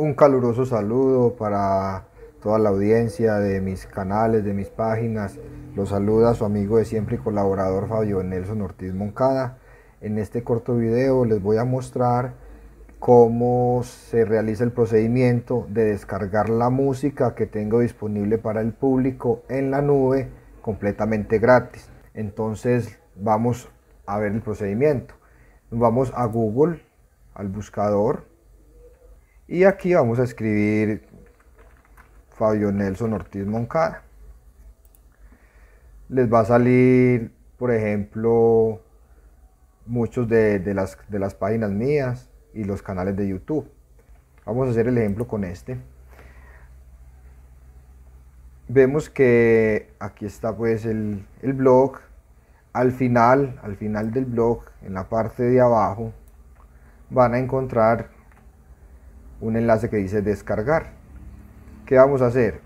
Un caluroso saludo para toda la audiencia de mis canales, de mis páginas. Lo saluda su amigo de siempre y colaborador Fabio Nelson Ortiz Moncada. En este corto video les voy a mostrar cómo se realiza el procedimiento de descargar la música que tengo disponible para el público en la nube completamente gratis. Entonces vamos a ver el procedimiento. Vamos a Google, al buscador, y aquí vamos a escribir Fabio Nelson Ortiz Moncada. Les va a salir, por ejemplo, muchos de, de, las, de las páginas mías y los canales de YouTube. Vamos a hacer el ejemplo con este. Vemos que aquí está pues el, el blog. Al final, al final del blog, en la parte de abajo, van a encontrar un enlace que dice descargar. ¿Qué vamos a hacer?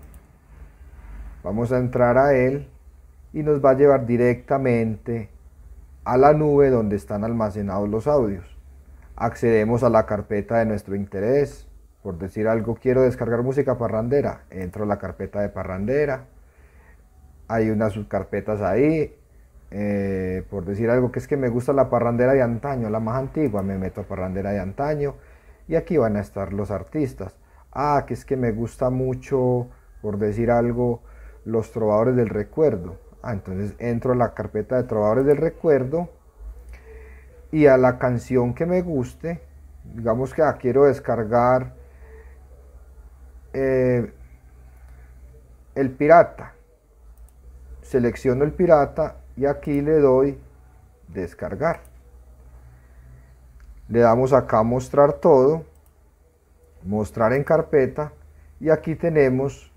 Vamos a entrar a él y nos va a llevar directamente a la nube donde están almacenados los audios. Accedemos a la carpeta de nuestro interés. Por decir algo, quiero descargar música parrandera. Entro a la carpeta de parrandera. Hay unas subcarpetas ahí. Eh, por decir algo, que es que me gusta la parrandera de antaño, la más antigua. Me meto a parrandera de antaño y aquí van a estar los artistas. Ah, que es que me gusta mucho, por decir algo, los trovadores del recuerdo. Ah, entonces entro a la carpeta de trovadores del recuerdo y a la canción que me guste, digamos que quiero descargar eh, el pirata. Selecciono el pirata y aquí le doy descargar le damos acá mostrar todo, mostrar en carpeta y aquí tenemos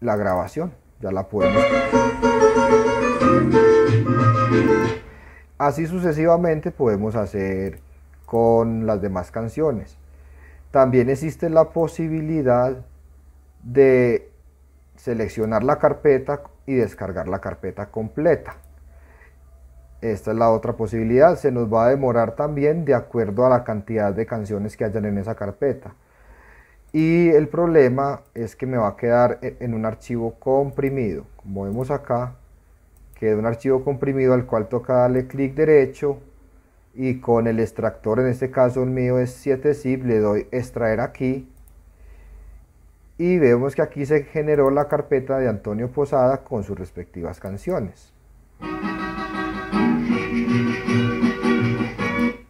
la grabación, ya la podemos. Así sucesivamente podemos hacer con las demás canciones. También existe la posibilidad de seleccionar la carpeta y descargar la carpeta completa. Esta es la otra posibilidad, se nos va a demorar también de acuerdo a la cantidad de canciones que hayan en esa carpeta. Y el problema es que me va a quedar e, en un archivo comprimido, como vemos acá, queda un archivo comprimido al cual toca darle clic derecho y con el extractor, en este caso el mío es 7zip, le doy extraer aquí y vemos que aquí se generó la carpeta de Antonio Posada con sus respectivas canciones.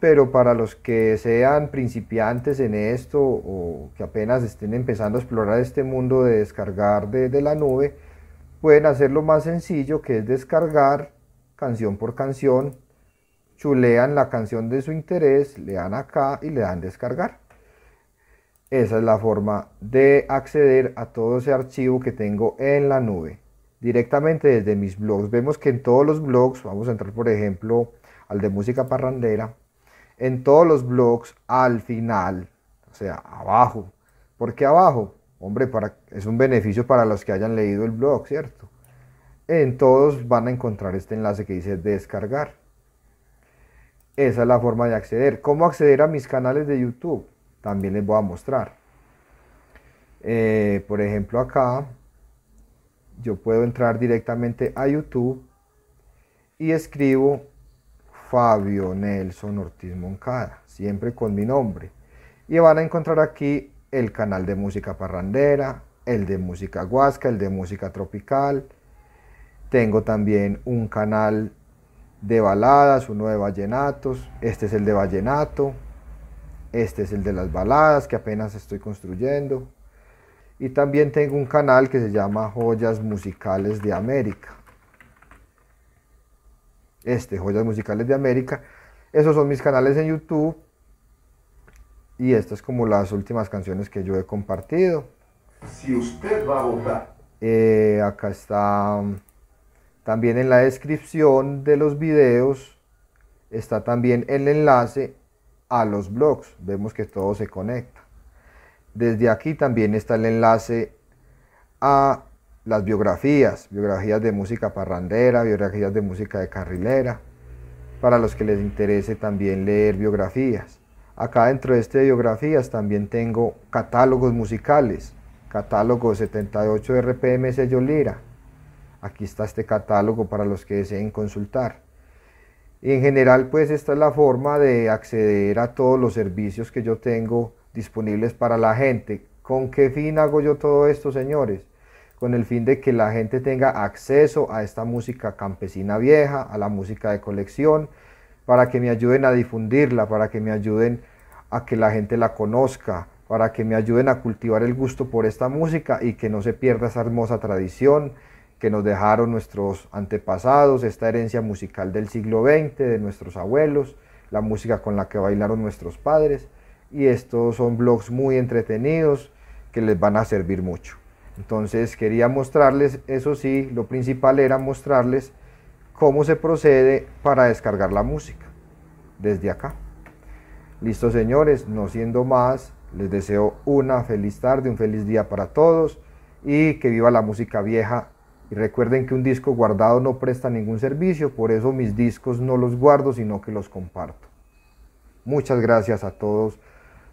pero para los que sean principiantes en esto o que apenas estén empezando a explorar este mundo de descargar de, la nube, pueden hacer lo más sencillo que es descargar canción por canción, chulean la canción de su interés, le dan acá y le dan descargar. Esa es la forma de acceder a todo ese archivo que tengo en la nube. Directamente desde mis blogs. Vemos que en todos los blogs, vamos a entrar por ejemplo al de música parrandera, en todos los blogs al final, o sea, abajo. porque abajo? Hombre, para, es un beneficio para los que hayan leído el blog, ¿cierto? En todos van a encontrar este enlace que dice descargar. Esa es la forma de acceder. ¿Cómo acceder a mis canales de YouTube? También les voy a mostrar. Eh, por ejemplo, acá yo puedo entrar directamente a YouTube y escribo Fabio Nelson Ortiz Moncada, siempre con mi nombre. Y van a encontrar aquí el canal de música parrandera, el de música guasca, el de música tropical. Tengo también un canal de baladas, uno de vallenatos. Este es el de vallenato. Este es el de las baladas que apenas estoy construyendo. Y también tengo un canal que se llama Joyas Musicales de América este, Joyas Musicales de América. Esos son mis canales en YouTube. Y estas es como las últimas canciones que yo he compartido. Si usted va a votar. Eh, acá está um, también en la descripción de los videos. Está también el enlace a los blogs. Vemos que todo se conecta. Desde aquí también está el enlace a las biografías, biografías de música parrandera, biografías de música de carrilera, para los que les interese también leer biografías. Acá dentro de este biografías también tengo catálogos musicales, catálogo 78 de RPM sello Lira. Aquí está este catálogo para los que deseen consultar. en general, pues esta es la forma de acceder a todos los servicios que yo tengo disponibles para la gente. ¿Con qué fin hago yo todo esto, señores? con el fin de que la gente tenga acceso a esta música campesina vieja, a la música de colección, para que me ayuden a difundirla, para que me ayuden a que la gente la conozca, para que me ayuden a cultivar el gusto por esta música y que no se pierda esa hermosa tradición que nos dejaron nuestros antepasados, esta herencia musical del siglo XX, de nuestros abuelos, la música con la que bailaron nuestros padres. Y estos son blogs muy entretenidos que les van a servir mucho. Entonces quería mostrarles, eso sí, lo principal era mostrarles cómo se procede para descargar la música desde acá. Listo señores, no siendo más, les deseo una feliz tarde, un feliz día para todos y que viva la música vieja. Y recuerden que un disco guardado no presta ningún servicio, por eso mis discos no los guardo, sino que los comparto. Muchas gracias a todos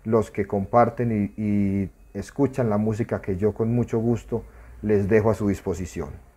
los que comparten y, y escuchan la música que yo con mucho gusto les dejo a su disposición.